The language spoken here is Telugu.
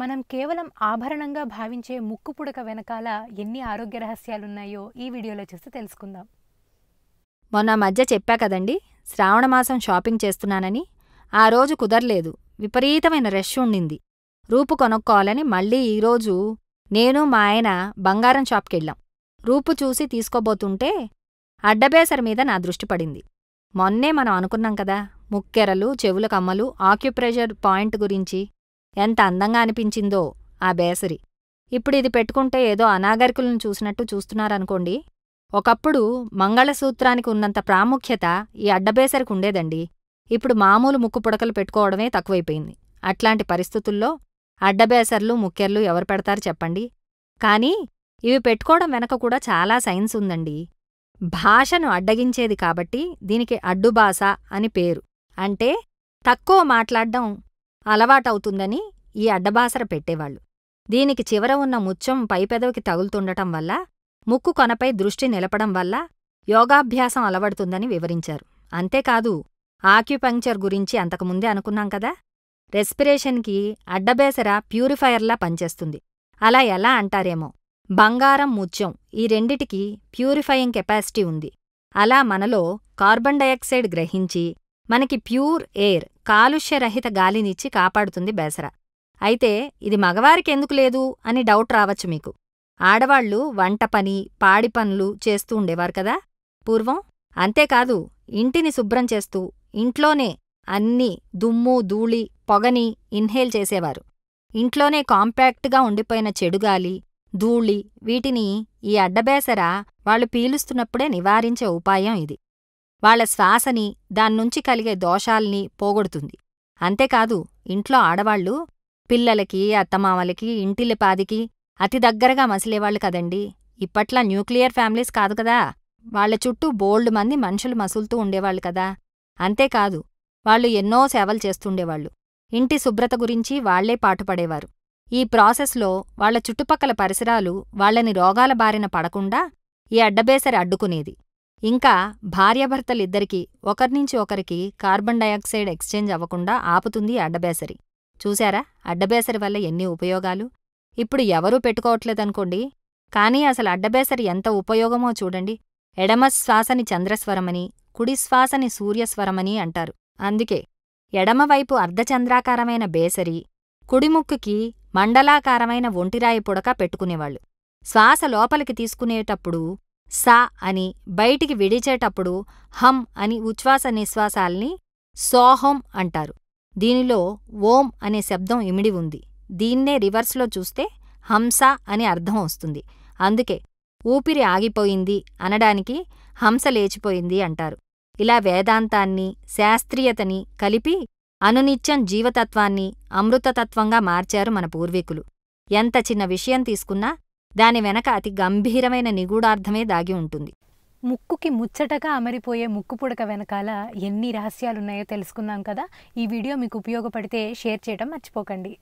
మనం కేవలం ఆభరణంగా భావించే ముక్కు పుడక వెనకాల ఎన్ని ఆరోగ్య రహస్యాలున్నాయో ఈ వీడియోలో చూస్తే తెలుసుకుందాం మొన్న మధ్య చెప్పా కదండి శ్రావణమాసం షాపింగ్ చేస్తున్నానని ఆ రోజు కుదరలేదు విపరీతమైన రష్ ఉండింది రూపు కొనుక్కోవాలని మళ్ళీ ఈరోజు నేను మా ఆయన బంగారం షాప్కెళ్ళాం రూపు చూసి తీసుకోబోతుంటే అడ్డబేసర్ మీద నా దృష్టి పడింది మొన్నే మనం అనుకున్నాం కదా ముక్కెరలు చెవుల కమ్మలు ఆక్యుప్రెషర్ పాయింట్ గురించి ఎంత అందంగా అనిపించిందో ఆ బేసరి ఇప్పుడు ఇది పెట్టుకుంటే ఏదో అనాగరికులను చూసినట్టు చూస్తున్నారనుకోండి ఒకప్పుడు మంగళసూత్రానికి ఉన్నంత ప్రాముఖ్యత ఈ అడ్డబేసరికి ఉండేదండి ఇప్పుడు మామూలు ముక్కు పుడకలు పెట్టుకోవడమే తక్కువైపోయింది అట్లాంటి పరిస్థితుల్లో అడ్డబేసర్లు ముక్కెర్లు ఎవరు పెడతారు చెప్పండి కానీ ఇవి పెట్టుకోవడం వెనక కూడా చాలా సైన్స్ ఉందండి భాషను అడ్డగించేది కాబట్టి దీనికి అడ్డుబాస అని పేరు అంటే తక్కువ మాట్లాడ్డం అలవాటవుతుందని ఈ అడ్డబాసర పెట్టేవాళ్ళు దీనికి చివర ఉన్న ముచ్చం పైపెదవికి తగులుతుండటం వల్ల ముక్కు కొనపై దృష్టి నిలపడం వల్ల యోగాభ్యాసం అలవడుతుందని వివరించారు అంతేకాదు ఆక్యుపంక్చర్ గురించి అంతకుముందే అనుకున్నాం కదా రెస్పిరేషన్కి అడ్డబేసర ప్యూరిఫయర్లా పనిచేస్తుంది అలా ఎలా అంటారేమో బంగారం ముత్యం ఈ రెండిటికీ ప్యూరిఫయింగ్ కెపాసిటీ ఉంది అలా మనలో కార్బన్ డయాక్సైడ్ గ్రహించి మనకి ప్యూర్ ఎయిర్ కాలుష్యరహిత గాలినిచ్చి కాపాడుతుంది బేసర అయితే ఇది మగవారికెందుకు లేదు అని డౌట్ రావచ్చు మీకు ఆడవాళ్లు వంట పని పాడి పనులు చేస్తూ ఉండేవారు కదా పూర్వం అంతేకాదు ఇంటిని శుభ్రం చేస్తూ ఇంట్లోనే అన్ని దుమ్ము ధూళి పొగని ఇన్హేల్ చేసేవారు ఇంట్లోనే కాంపాక్ట్గా ఉండిపోయిన చెడుగాలి ధూళి వీటిని ఈ అడ్డబేసర వాళ్ళు పీలుస్తున్నప్పుడే నివారించే ఉపాయం ఇది వాళ్ల శ్వాసని దాన్నుంచి కలిగే దోషాల్ని పోగొడుతుంది అంతేకాదు ఇంట్లో ఆడవాళ్లు పిల్లలకి అత్తమామలకి ఇంటిల్లిపాదికి అతి దగ్గరగా మసిలేవాళ్లు కదండి ఇప్పట్లా న్యూక్లియర్ ఫ్యామిలీస్ కాదు కదా వాళ్ల చుట్టూ బోల్డ్ మంది మనుషులు మసులుతూ ఉండేవాళ్లు కదా అంతేకాదు వాళ్ళు ఎన్నో సేవలు చేస్తుండేవాళ్లు ఇంటి శుభ్రత గురించి వాళ్లే పాటుపడేవారు ఈ ప్రాసెస్లో వాళ్ల చుట్టుపక్కల పరిసరాలు వాళ్లని రోగాల బారిన పడకుండా ఈ అడ్డబేసరి అడ్డుకునేది ఇంకా భార్యాభర్తలిద్దరికీ ఒకర్నుంచి ఒకరికి కార్బన్ డయాక్సైడ్ ఎక్స్చేంజ్ అవ్వకుండా ఆపుతుంది అడ్డబేసరి చూశారా అడ్డబేసరి వల్ల ఎన్ని ఉపయోగాలు ఇప్పుడు ఎవరూ పెట్టుకోవట్లేదనుకోండి కానీ అసలు అడ్డబేసరి ఎంత ఉపయోగమో చూడండి ఎడమ శ్వాసని చంద్రస్వరమని కుడిశ్వాసని సూర్యస్వరమని అంటారు అందుకే ఎడమవైపు అర్ధచంద్రాకారమైన బేసరి కుడిముక్కుకి మండలాకారమైన ఒంటిరాయి పుడక పెట్టుకునేవాళ్ళు శ్వాస లోపలికి తీసుకునేటప్పుడు సా అని బయటికి విడిచేటప్పుడు హం అని ఉచ్ఛ్వాస నిశ్వాసాల్ని సోహం అంటారు దీనిలో ఓం అనే శబ్దం ఇమిడి ఉంది దీన్నే రివర్స్లో చూస్తే హంస అని అర్థం వస్తుంది అందుకే ఊపిరి ఆగిపోయింది అనడానికి హంస లేచిపోయింది అంటారు ఇలా వేదాంతాన్ని శాస్త్రీయతని కలిపి అనునిత్యం జీవతత్వాన్ని అమృతతత్వంగా మార్చారు మన పూర్వీకులు ఎంత చిన్న విషయం తీసుకున్నా దాని వెనక అతి గంభీరమైన నిగూఢార్థమే దాగి ఉంటుంది ముక్కుకి ముచ్చటగా అమరిపోయే ముక్కు పుడక వెనకాల ఎన్ని రహస్యాలున్నాయో తెలుసుకున్నాం కదా ఈ వీడియో మీకు ఉపయోగపడితే షేర్ చేయడం మర్చిపోకండి